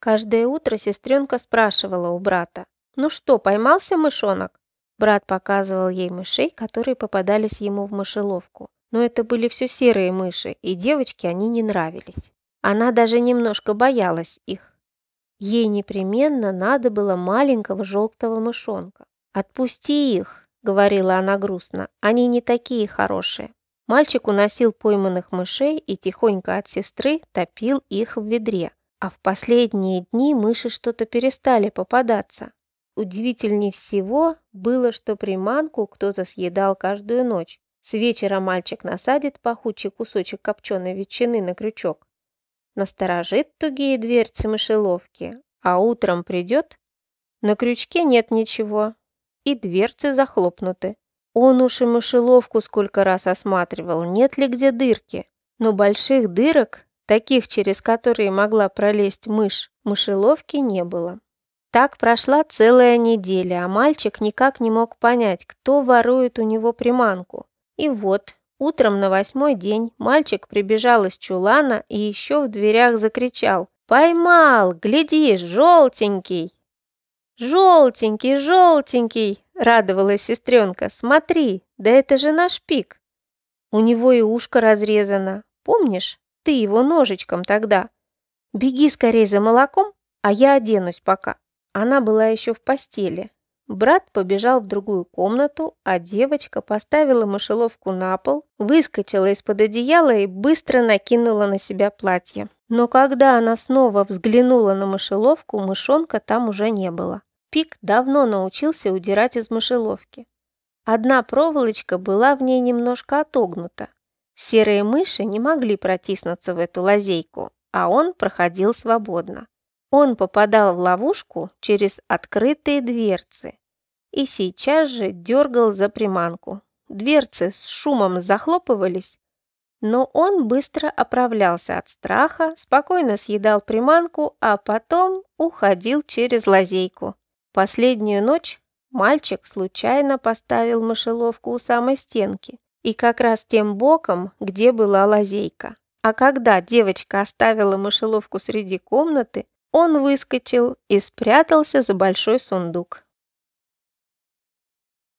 Каждое утро сестренка спрашивала у брата, «Ну что, поймался мышонок?» Брат показывал ей мышей, которые попадались ему в мышеловку. Но это были все серые мыши, и девочке они не нравились. Она даже немножко боялась их. Ей непременно надо было маленького желтого мышонка. «Отпусти их», — говорила она грустно, — «они не такие хорошие». Мальчик уносил пойманных мышей и тихонько от сестры топил их в ведре. А в последние дни мыши что-то перестали попадаться. Удивительнее всего было, что приманку кто-то съедал каждую ночь. С вечера мальчик насадит пахучий кусочек копченой ветчины на крючок, насторожит тугие дверцы мышеловки, а утром придет, на крючке нет ничего, и дверцы захлопнуты. Он уж и мышеловку сколько раз осматривал, нет ли где дырки, но больших дырок Таких, через которые могла пролезть мышь, мышеловки не было. Так прошла целая неделя, а мальчик никак не мог понять, кто ворует у него приманку. И вот, утром на восьмой день мальчик прибежал из чулана и еще в дверях закричал «Поймал! Гляди, желтенький!» «Желтенький, желтенький!» – радовалась сестренка. «Смотри, да это же наш пик!» У него и ушко разрезано. Помнишь? ты его ножичком тогда. Беги скорее за молоком, а я оденусь пока». Она была еще в постели. Брат побежал в другую комнату, а девочка поставила мышеловку на пол, выскочила из-под одеяла и быстро накинула на себя платье. Но когда она снова взглянула на мышеловку, мышонка там уже не было. Пик давно научился удирать из мышеловки. Одна проволочка была в ней немножко отогнута, Серые мыши не могли протиснуться в эту лазейку, а он проходил свободно. Он попадал в ловушку через открытые дверцы и сейчас же дергал за приманку. Дверцы с шумом захлопывались, но он быстро оправлялся от страха, спокойно съедал приманку, а потом уходил через лазейку. Последнюю ночь мальчик случайно поставил мышеловку у самой стенки и как раз тем боком, где была лазейка. А когда девочка оставила мышеловку среди комнаты, он выскочил и спрятался за большой сундук.